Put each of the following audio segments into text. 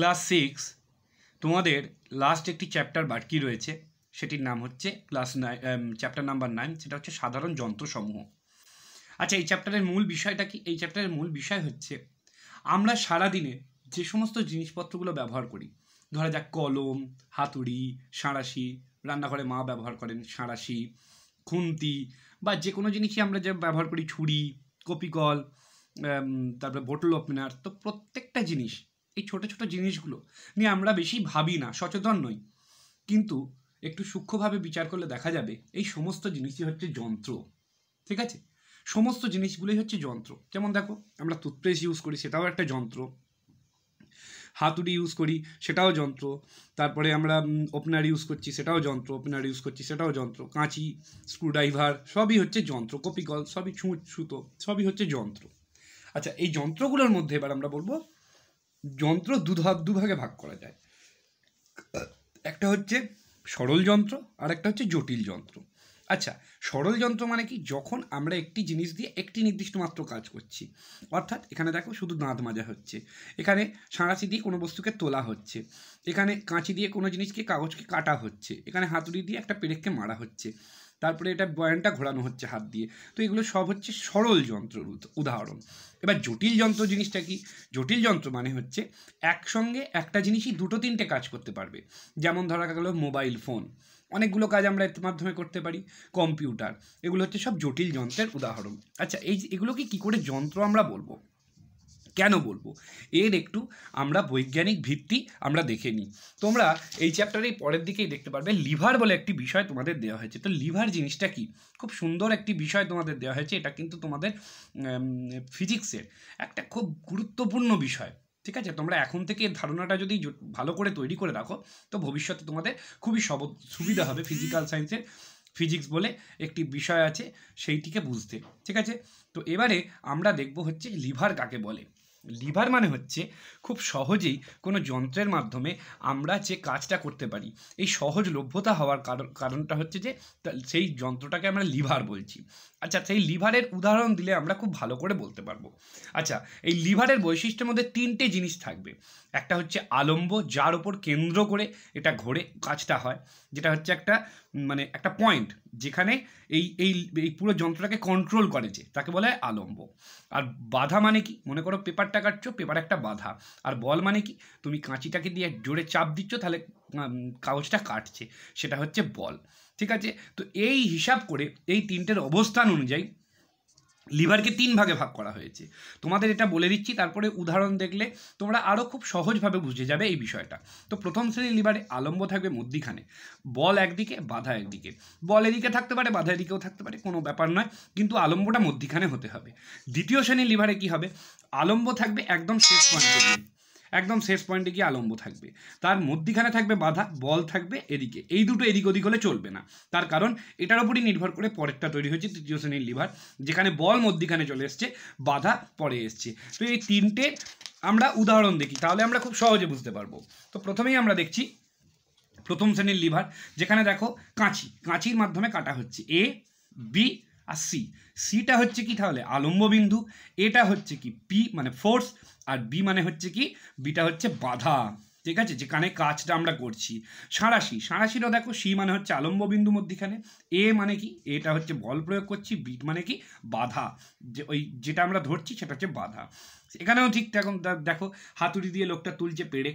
class six তোমাদের last একটি chapter বাড়কি রয়েছে সেটির নাম হচ্ছে class nine chapter number nine সেটা হচ্ছে সাধারণ যন্ত্রসমূহ আচ্ছা এই চ্যাপ্টারের মূল বিষয়টা কি এই চ্যাপ্টারের মূল বিষয় হচ্ছে আমরা সারাদিনে যে সমস্ত জিনিসপত্রগুলো ব্যবহার করি ধরা যাক কলম হাতুড়ি সাঁড়াশি রান্নাঘরে মা ব্যবহার করেন সাঁড়াশি খুন্তি বা যে কোনো জিনিসই আমরা যে ব্যবহার করি ছুরি কপিকল তারপরে বোটল ওপেনার তো প্রত্যেকটা জিনিস এই ছোট ছোট জিনিসগুলো নিয়ে আমরা বেশি ভাবি না সচেতন নই কিন্তু একটু সূক্ষ্মভাবে বিচার করলে দেখা যাবে এই সমস্ত জিনিসই হচ্ছে যন্ত্র ঠিক আছে সমস্ত জিনিসগুলোই হচ্ছে যন্ত্র যেমন দেখো আমরা টুথপেস্ট ইউজ করি সেটাও একটা যন্ত্র হাতুড়ি ইউজ করি সেটাও যন্ত্র তারপরে আমরা ওপেনার ইউজ করছি সেটাও যন্ত্র ওপেনার ইউজ করছি সেটাও যন্ত্র কাঁচি স্ক্রুড্রাইভার সবই হচ্ছে যন্ত্র কপিকল সবই ছুঁচ সুতো সবই হচ্ছে যন্ত্র আচ্ছা এই যন্ত্রগুলোর মধ্যে এবার আমরা বলবো যন্ত্র দুভাগ দুভাগে ভাগ করা যায় একটা হচ্ছে সরল যন্ত্র আর একটা হচ্ছে জটিল যন্ত্র আচ্ছা সরল যন্ত্র মানে কি যখন আমরা একটি জিনিস দিয়ে একটি নির্দিষ্ট মাত্র কাজ করছি অর্থাৎ এখানে দেখো শুধু দাঁত মাজা হচ্ছে এখানে সাঁড়াশি দিয়ে কোনো বস্তুকে তোলা হচ্ছে এখানে কাঁচি দিয়ে কোনো জিনিসকে কাগজকে কাটা হচ্ছে এখানে হাতুড়ি দিয়ে একটা পেরেককে মারা হচ্ছে তারপরে এটা বয়ানটা ঘোরানো হচ্ছে হাত দিয়ে তো এগুলো সব হচ্ছে সরল যন্ত্র উদাহরণ এবার জটিল যন্ত্র জিনিসটা কি জটিল যন্ত্র মানে হচ্ছে একসঙ্গে একটা জিনিসই দুটো তিনটে কাজ করতে পারবে যেমন ধরা গেল মোবাইল ফোন অনেকগুলো কাজ আমরা এর মাধ্যমে করতে পারি কম্পিউটার এগুলো হচ্ছে সব জটিল যন্ত্রের উদাহরণ আচ্ছা এই এগুলোকে কী করে যন্ত্র আমরা বলবো কেন বলবো এর একটু আমরা বৈজ্ঞানিক ভিত্তি আমরা দেখে নিই তোমরা এই চ্যাপ্টারের পরের দিকেই দেখতে পারবে লিভার বলে একটি বিষয় তোমাদের দেওয়া হয়েছে তো লিভার জিনিসটা কি খুব সুন্দর একটি বিষয় তোমাদের দেওয়া হয়েছে এটা কিন্তু তোমাদের ফিজিক্সের একটা খুব গুরুত্বপূর্ণ বিষয় ঠিক আছে তোমরা এখন থেকে ধারণাটা যদি ভালো করে তৈরি করে রাখো তো ভবিষ্যতে তোমাদের খুবই সব সুবিধা হবে ফিজিক্যাল সায়েন্সের ফিজিক্স বলে একটি বিষয় আছে সেইটিকে বুঝতে ঠিক আছে তো এবারে আমরা দেখব হচ্ছে লিভার কাকে বলে লিভার মানে হচ্ছে খুব সহজেই কোনো যন্ত্রের মাধ্যমে আমরা যে কাজটা করতে পারি এই সহজ লভ্যতা হওয়ার কারণ কারণটা হচ্ছে যে সেই যন্ত্রটাকে আমরা লিভার বলছি আচ্ছা সেই লিভারের উদাহরণ দিলে আমরা খুব ভালো করে বলতে পারবো আচ্ছা এই লিভারের বৈশিষ্ট্যের মধ্যে তিনটে জিনিস থাকবে একটা হচ্ছে আলম্ব যার উপর কেন্দ্র করে এটা ঘোরে কাজটা হয় যেটা হচ্ছে একটা মানে একটা পয়েন্ট যেখানে এই এই এই পুরো যন্ত্রটাকে কন্ট্রোল করে যে তাকে বলা হয় আলম্ব আর বাধা মানে কি মনে করো পেপারটা কাটছো পেপার একটা বাধা আর বল মানে কি তুমি কাঁচিটাকে দিয়ে জোরে চাপ দিচ্ছ তাহলে কাগজটা কাটছে সেটা হচ্ছে বল ঠিক আছে তো এই হিসাব করে এই তিনটের অবস্থান অনুযায়ী লিভারকে তিন ভাগে ভাগ করা হয়েছে তোমাদের এটা বলে দিচ্ছি তারপরে উদাহরণ দেখলে তোমরা আরও খুব সহজভাবে বুঝে যাবে এই বিষয়টা তো প্রথম শ্রেণীর লিভারে আলম্ব থাকবে মধ্যিখানে বল একদিকে বাধা একদিকে বল এদিকে থাকতে পারে বাধা এদিকেও থাকতে পারে কোনো ব্যাপার নয় কিন্তু আলম্বটা মধ্যিখানে হতে হবে দ্বিতীয় শ্রেণীর লিভারে কি হবে আলম্ব থাকবে একদম শেষ পয়েন্ট একদম শেষ পয়েন্টে গিয়ে আলম্ব থাকবে তার মধ্যিখানে থাকবে বাধা বল থাকবে এদিকে এই দুটো এদিক ওদিক হলে চলবে না তার কারণ এটার উপরই নির্ভর করে পরেরটা তৈরি হয়েছে তৃতীয় শ্রেণীর লিভার যেখানে বল মধ্যিখানে চলে এসছে বাধা পরে এসছে তো এই তিনটে আমরা উদাহরণ দেখি তাহলে আমরা খুব সহজে বুঝতে পারবো তো প্রথমেই আমরা দেখছি প্রথম শ্রেণীর লিভার যেখানে দেখো কাঁচি কাঁচির মাধ্যমে কাটা হচ্ছে এ বি আর সি সিটা হচ্ছে কি তাহলে আলম্ব বিন্দু এটা হচ্ছে কি পি মানে ফোর্স আর বি মানে হচ্ছে কি বিটা হচ্ছে বাধা ঠিক আছে যেখানে কাজটা আমরা করছি সাঁড়াশি সাঁড়াশিরও দেখো সি মানে হচ্ছে আলম্ব বিন্দু মধ্যিখানে এ মানে কি এটা হচ্ছে বল প্রয়োগ করছি বি মানে কি বাধা যে ওই যেটা আমরা ধরছি সেটা হচ্ছে বাধা এখানেও ঠিক দেখো দেখো হাতুড়ি দিয়ে লোকটা তুলছে পেড়ে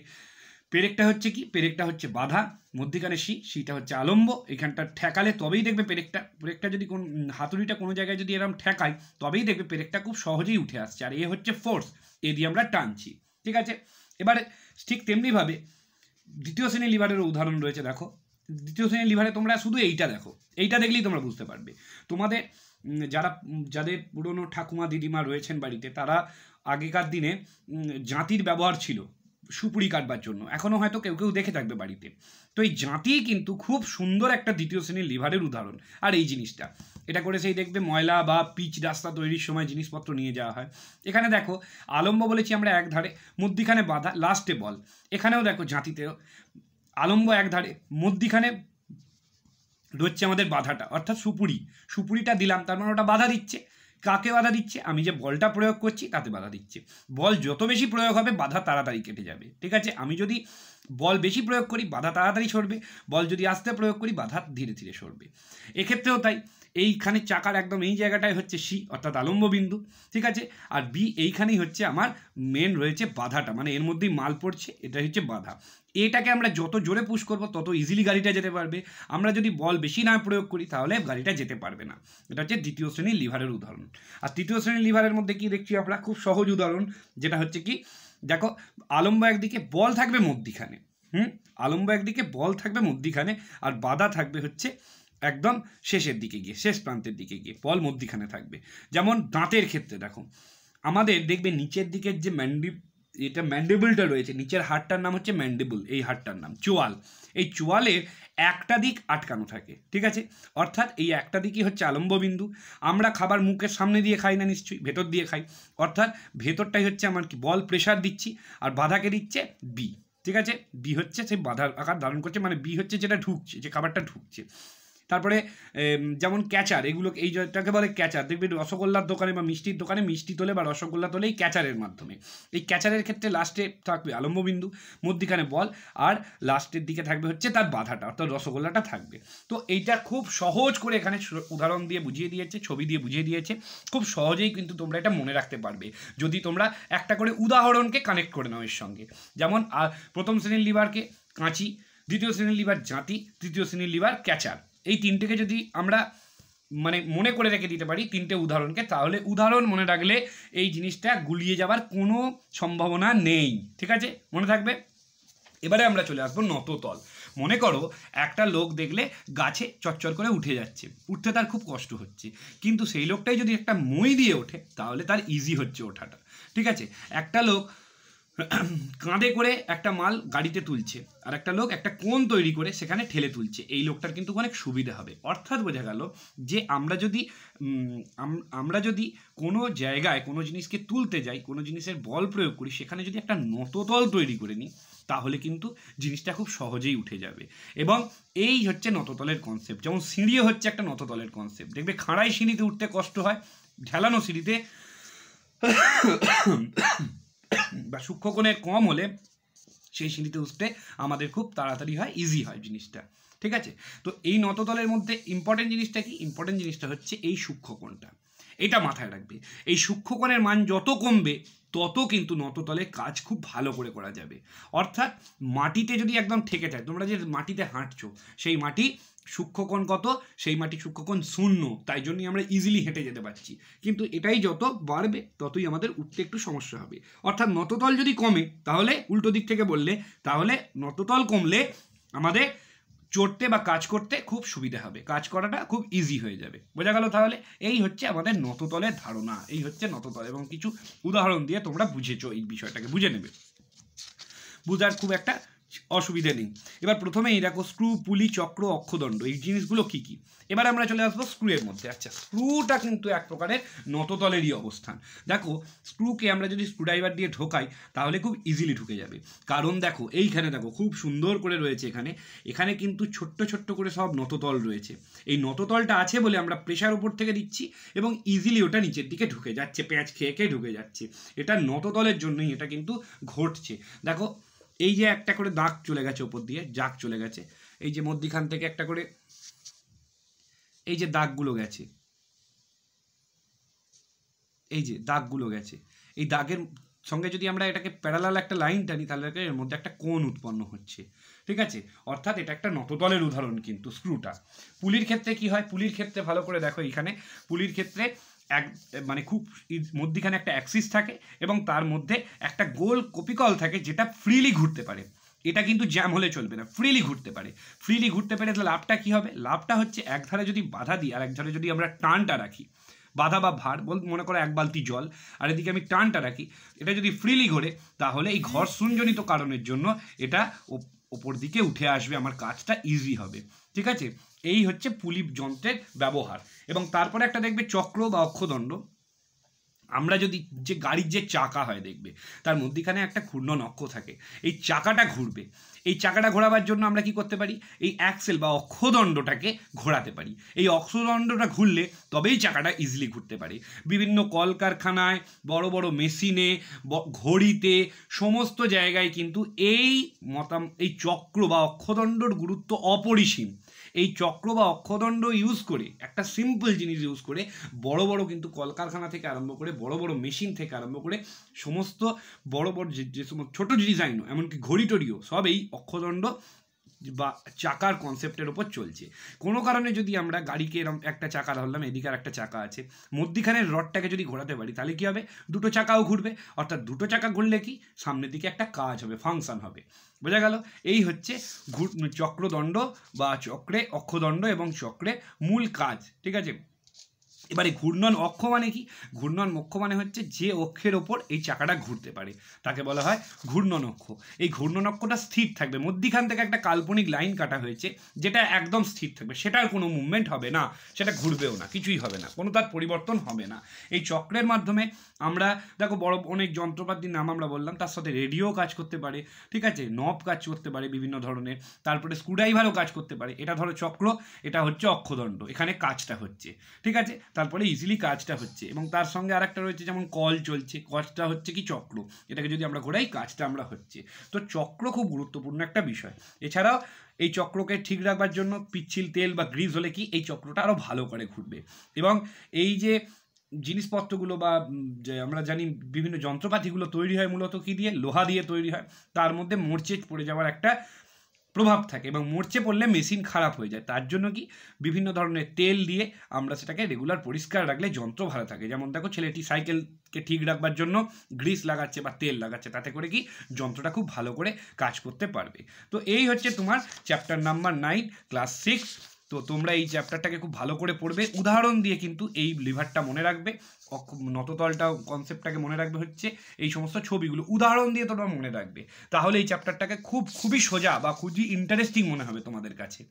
পেরেকটা হচ্ছে কি পেরেকটা হচ্ছে বাধা মধ্যিখানে সি শিটা হচ্ছে আলম্ব এখানটা ঠেকালে তবেই দেখবে পেরেকটা পেরেকটা যদি কোন হাতুড়িটা কোনো জায়গায় যদি এরকম ঠেকায় তবেই দেখবে পেরেকটা খুব সহজেই উঠে আসছে আর এ হচ্ছে ফোর্স এ দিয়ে আমরা টানছি ঠিক আছে এবারে ঠিক তেমনিভাবে দ্বিতীয় শ্রেণীর লিভারের উদাহরণ রয়েছে দেখো দ্বিতীয় শ্রেণীর লিভারে তোমরা শুধু এইটা দেখো এইটা দেখলেই তোমরা বুঝতে পারবে তোমাদের যারা যাদের পুরনো ঠাকুমা দিদিমা রয়েছেন বাড়িতে তারা আগেকার দিনে জাঁতির ব্যবহার ছিল সুপুরি কাটবার জন্য এখনও হয়তো কেউ কেউ দেখে থাকবে বাড়িতে তো এই জাঁতি কিন্তু খুব সুন্দর একটা দ্বিতীয় শ্রেণীর লিভারের উদাহরণ আর এই জিনিসটা এটা করে সেই দেখবে ময়লা বা পিচ রাস্তা তৈরির সময় জিনিসপত্র নিয়ে যাওয়া হয় এখানে দেখো আলম্ব বলেছি আমরা এক ধারে মধ্যিখানে বাধা লাস্টে বল এখানেও দেখো জাঁতিতেও আলম্ব এক ধারে মধ্যিখানে রয়েছে আমাদের বাধাটা অর্থাৎ সুপুরি সুপুরিটা দিলাম তার মানে ওটা বাধা দিচ্ছে কাকে বাধা দিচ্ছে আমি যে বলটা প্রয়োগ করছি তাতে বাধা দিচ্ছে বল যত বেশি প্রয়োগ হবে বাধা তাড়াতাড়ি কেটে যাবে ঠিক আছে আমি যদি বল বেশি প্রয়োগ করি বাধা তাড়াতাড়ি সরবে বল যদি আস্তে প্রয়োগ করি বাধা ধীরে ধীরে সরবে এক্ষেত্রেও তাই এইখানে চাকার একদম এই জায়গাটাই হচ্ছে সি অর্থাৎ আলম্ব বিন্দু ঠিক আছে আর বি এইখানেই হচ্ছে আমার মেন রয়েছে বাধাটা মানে এর মধ্যেই মাল পড়ছে এটা হচ্ছে বাধা এটাকে আমরা যত জোরে পুশ করব তত ইজিলি গাড়িটা যেতে পারবে আমরা যদি বল বেশি না প্রয়োগ করি তাহলে গাড়িটা যেতে পারবে না এটা হচ্ছে দ্বিতীয় শ্রেণীর লিভারের উদাহরণ আর তৃতীয় শ্রেণীর লিভারের মধ্যে কি দেখছি আমরা খুব সহজ উদাহরণ যেটা হচ্ছে কি দেখো আলম্ব একদিকে বল থাকবে মধ্যিখানে হুম আলম্ব একদিকে বল থাকবে মধ্যিখানে আর বাধা থাকবে হচ্ছে একদম শেষের দিকে গিয়ে শেষ প্রান্তের দিকে গিয়ে পল মধ্যিখানে থাকবে যেমন দাঁতের ক্ষেত্রে দেখো আমাদের দেখবে নিচের দিকের যে ম্যান্ডি এটা ম্যান্ডেবলটা রয়েছে নিচের হাড়টার নাম হচ্ছে ম্যান্ডেবল এই হাড়টার নাম চোয়াল এই চোয়ালের একটা দিক আটকানো থাকে ঠিক আছে অর্থাৎ এই একটা দিকই হচ্ছে আলম্ববিন্দু আমরা খাবার মুখের সামনে দিয়ে খাই না নিশ্চয়ই ভেতর দিয়ে খাই অর্থাৎ ভেতরটাই হচ্ছে আমার কি বল প্রেশার দিচ্ছি আর বাধাকে দিচ্ছে বি ঠিক আছে বি হচ্ছে সেই বাধার আকার ধারণ করছে মানে বি হচ্ছে যেটা ঢুকছে যে খাবারটা ঢুকছে তারপরে যেমন ক্যাচার এগুলো এইটাকে বলে ক্যাচার দেখবেন রসগোল্লার দোকানে বা মিষ্টির দোকানে মিষ্টি তোলে বা রসগোল্লা তোলে এই ক্যাচারের মাধ্যমে এই ক্যাচারের ক্ষেত্রে লাস্টে থাকবে আলম্ববিন্দু মধ্যিখানে বল আর লাস্টের দিকে থাকবে হচ্ছে তার বাধাটা অর্থাৎ রসগোল্লাটা থাকবে তো এইটা খুব সহজ করে এখানে উদাহরণ দিয়ে বুঝিয়ে দিয়েছে ছবি দিয়ে বুঝিয়ে দিয়েছে খুব সহজেই কিন্তু তোমরা এটা মনে রাখতে পারবে যদি তোমরা একটা করে উদাহরণকে কানেক্ট করে নাও এর সঙ্গে যেমন প্রথম শ্রেণীর লিভারকে কাঁচি দ্বিতীয় শ্রেণীর লিভার জাঁতি তৃতীয় শ্রেণীর লিভার ক্যাচার এই তিনটেকে যদি আমরা মানে মনে করে রেখে দিতে পারি তিনটে উদাহরণকে তাহলে উদাহরণ মনে রাখলে এই জিনিসটা গুলিয়ে যাবার কোনো সম্ভাবনা নেই ঠিক আছে মনে থাকবে এবারে আমরা চলে আসবো নততল মনে করো একটা লোক দেখলে গাছে চচ্চর করে উঠে যাচ্ছে উঠতে তার খুব কষ্ট হচ্ছে কিন্তু সেই লোকটাই যদি একটা মই দিয়ে ওঠে তাহলে তার ইজি হচ্ছে ওঠাটা ঠিক আছে একটা লোক কাঁধে করে একটা মাল গাড়িতে তুলছে আর একটা লোক একটা কোন তৈরি করে সেখানে ঠেলে তুলছে এই লোকটার কিন্তু অনেক সুবিধা হবে অর্থাৎ বোঝা গেল যে আমরা যদি আমরা যদি কোনো জায়গায় কোনো জিনিসকে তুলতে যাই কোনো জিনিসের বল প্রয়োগ করি সেখানে যদি একটা নততল তৈরি করে নিই তাহলে কিন্তু জিনিসটা খুব সহজেই উঠে যাবে এবং এই হচ্ছে নততলের কনসেপ্ট যেমন সিঁড়িও হচ্ছে একটা নততলের কনসেপ্ট দেখবে খাঁড়াই সিঁড়িতে উঠতে কষ্ট হয় ঢেলানো সিঁড়িতে বা সূক্ষ্ম কোণে কম হলে সেই সিঁড়িতে উঠতে আমাদের খুব তাড়াতাড়ি হয় ইজি হয় জিনিসটা ঠিক আছে তো এই নততলের মধ্যে ইম্পর্টেন্ট জিনিসটা কি ইম্পর্টেন্ট জিনিসটা হচ্ছে এই সূক্ষ্ম কোণটা এটা মাথায় রাখবে এই সূক্ষ্মকণের মান যত কমবে তত কিন্তু নততলে কাজ খুব ভালো করে করা যাবে অর্থাৎ মাটিতে যদি একদম থেকে যায় তোমরা যে মাটিতে হাঁটছো সেই মাটি সূক্ষ্মকোণ কত সেই মাটি সূক্ষ্মকোণ শূন্য তাই জন্যই আমরা ইজিলি হেঁটে যেতে পারছি কিন্তু এটাই যত বাড়বে ততই আমাদের উঠতে একটু সমস্যা হবে অর্থাৎ নততল যদি কমে তাহলে উল্টো দিক থেকে বললে তাহলে নততল কমলে আমাদের চড়তে বা কাজ করতে খুব সুবিধা হবে কাজ করাটা খুব ইজি হয়ে যাবে বোঝা গেল তাহলে এই হচ্ছে আমাদের নততলের ধারণা এই হচ্ছে নততল এবং কিছু উদাহরণ দিয়ে তোমরা বুঝেছো এই বিষয়টাকে বুঝে নেবে বুঝার খুব একটা অসুবিধে নেই এবার প্রথমেই দেখো স্ক্রু পুলি চক্র অক্ষদণ্ড এই জিনিসগুলো কি কি এবার আমরা চলে আসবো স্ক্রুয়ের মধ্যে আচ্ছা স্ক্রুটা কিন্তু এক প্রকারের নততলেরই অবস্থান দেখো স্ক্রুকে আমরা যদি স্ক্রুড্রাইভার দিয়ে ঢোকাই তাহলে খুব ইজিলি ঢুকে যাবে কারণ দেখো এইখানে দেখো খুব সুন্দর করে রয়েছে এখানে এখানে কিন্তু ছোট্ট ছোট্ট করে সব নততল রয়েছে এই নততলটা আছে বলে আমরা প্রেশার উপর থেকে দিচ্ছি এবং ইজিলি ওটা নিচের দিকে ঢুকে যাচ্ছে প্যাঁচ খেয়ে খেয়ে ঢুকে যাচ্ছে এটা নততলের জন্যই এটা কিন্তু ঘটছে দেখো এই যে একটা করে দাগ চলে গেছে ওপর দিয়ে জাগ চলে গেছে এই যে মধ্যিখান থেকে একটা করে এই যে দাগগুলো গেছে এই যে দাগগুলো গেছে এই দাগের সঙ্গে যদি আমরা এটাকে প্যারালাল একটা লাইন টানি তাহলে এর মধ্যে একটা কোণ উৎপন্ন হচ্ছে ঠিক আছে অর্থাৎ এটা একটা নতদলের উদাহরণ কিন্তু স্ক্রুটা পুলির ক্ষেত্রে কি হয় পুলির ক্ষেত্রে ভালো করে দেখো এখানে পুলির ক্ষেত্রে এক মানে খুব মধ্যিখানে একটা অ্যাক্সিস থাকে এবং তার মধ্যে একটা গোল কপিকল থাকে যেটা ফ্রিলি ঘুরতে পারে এটা কিন্তু জ্যাম হলে চলবে না ফ্রিলি ঘুরতে পারে ফ্রিলি ঘুরতে পারে তাহলে লাভটা কী হবে লাভটা হচ্ছে এক ধারে যদি বাধা দিই আর এক ধারে যদি আমরা টানটা রাখি বাধা বা ভার বল মনে করো এক বালতি জল আর এদিকে আমি টানটা রাখি এটা যদি ফ্রিলি ঘোরে তাহলে এই ঘর্ষণজনিত কারণের জন্য এটা ওপর দিকে উঠে আসবে আমার কাজটা ইজি হবে ঠিক আছে এই হচ্ছে পুলিপ যন্ত্রের ব্যবহার এবং তারপরে একটা দেখবে চক্র বা অক্ষদণ্ড আমরা যদি যে গাড়ির যে চাকা হয় দেখবে তার মধ্যিখানে একটা ঘূর্ণন অক্ষ থাকে এই চাকাটা ঘুরবে এই চাকাটা ঘোরাবার জন্য আমরা কি করতে পারি এই অ্যাক্সেল বা অক্ষদণ্ডটাকে ঘোরাতে পারি এই অক্ষদণ্ডটা ঘুরলে তবেই চাকাটা ইজিলি ঘুরতে পারে বিভিন্ন কলকারখানায় বড় বড় মেশিনে ঘড়িতে সমস্ত জায়গায় কিন্তু এই মতাম এই চক্র বা অক্ষদণ্ডর গুরুত্ব অপরিসীম এই চক্র বা অক্ষদণ্ড ইউজ করে একটা সিম্পল জিনিস ইউজ করে বড় বড় কিন্তু কলকারখানা থেকে আরম্ভ করে বড় বড় মেশিন থেকে আরম্ভ করে সমস্ত বড় বড় যে সমস্ত ছোটো ডিজাইনও এমনকি ঘড়ি টড়িও সব এই অক্ষদণ্ড বা চাকার কনসেপ্টের ওপর চলছে কোনো কারণে যদি আমরা গাড়িকে এরম একটা চাকা ধরলাম এদিকে আর একটা চাকা আছে মধ্যিখানের রডটাকে যদি ঘোরাতে পারি তাহলে কী হবে দুটো চাকাও ঘুরবে অর্থাৎ দুটো চাকা ঘুরলে কি সামনের দিকে একটা কাজ হবে ফাংশন হবে বোঝা গেল এই হচ্ছে চক্রদণ্ড বা চক্রে অক্ষদণ্ড এবং চক্রে মূল কাজ ঠিক আছে এবারে ঘূর্ণন অক্ষ মানে কি ঘূর্ণন অক্ষ মানে হচ্ছে যে অক্ষের ওপর এই চাকাটা ঘুরতে পারে তাকে বলা হয় ঘূর্ণন অক্ষ এই ঘূর্ণন অক্ষটা স্থির থাকবে মধ্যিখান থেকে একটা কাল্পনিক লাইন কাটা হয়েছে যেটা একদম স্থির থাকবে সেটার কোনো মুভমেন্ট হবে না সেটা ঘুরবেও না কিছুই হবে না কোনো তার পরিবর্তন হবে না এই চক্রের মাধ্যমে আমরা দেখো বড় অনেক যন্ত্রপাতির নাম আমরা বললাম তার সাথে রেডিও কাজ করতে পারে ঠিক আছে নব কাজ করতে পারে বিভিন্ন ধরনের তারপরে স্ক্রুড্রাইভারও কাজ করতে পারে এটা ধরো চক্র এটা হচ্ছে অক্ষদণ্ড এখানে কাজটা হচ্ছে ঠিক আছে তারপরে ইজিলি কাজটা হচ্ছে এবং তার সঙ্গে আর একটা রয়েছে যেমন কল চলছে কজটা হচ্ছে কি চক্র এটাকে যদি আমরা ঘোরাই কাজটা আমরা হচ্ছে তো চক্র খুব গুরুত্বপূর্ণ একটা বিষয় এছাড়াও এই চক্রকে ঠিক রাখবার জন্য পিচ্ছিল তেল বা গ্রিজ হলে কি এই চক্রটা আরও ভালো করে ঘুরবে এবং এই যে জিনিসপত্রগুলো বা যে আমরা জানি বিভিন্ন যন্ত্রপাতিগুলো তৈরি হয় মূলত কী দিয়ে লোহা দিয়ে তৈরি হয় তার মধ্যে মোর্চেট পড়ে যাওয়ার একটা প্রভাব থাকে এবং মরচে পড়লে মেশিন খারাপ হয়ে যায় তার জন্য কি বিভিন্ন ধরনের তেল দিয়ে আমরা সেটাকে রেগুলার পরিষ্কার রাখলে যন্ত্র ভালো থাকে যেমন দেখো ছেলেটি সাইকেলকে ঠিক রাখবার জন্য গ্রিস লাগাচ্ছে বা তেল লাগাচ্ছে তাতে করে কি যন্ত্রটা খুব ভালো করে কাজ করতে পারবে তো এই হচ্ছে তোমার chapter number nine class six তো তোমরা এই চ্যাপ্টারটাকে খুব ভালো করে পড়বে উদাহরণ দিয়ে কিন্তু এই লিভারটা মনে রাখবে নততলটা কনসেপ্টটাকে মনে রাখবে হচ্ছে এই সমস্ত ছবিগুলো উদাহরণ দিয়ে তোমরা মনে রাখবে তাহলে এই চ্যাপ্টারটাকে খুব খুবই সোজা বা খুবই ইন্টারেস্টিং মনে হবে তোমাদের কাছে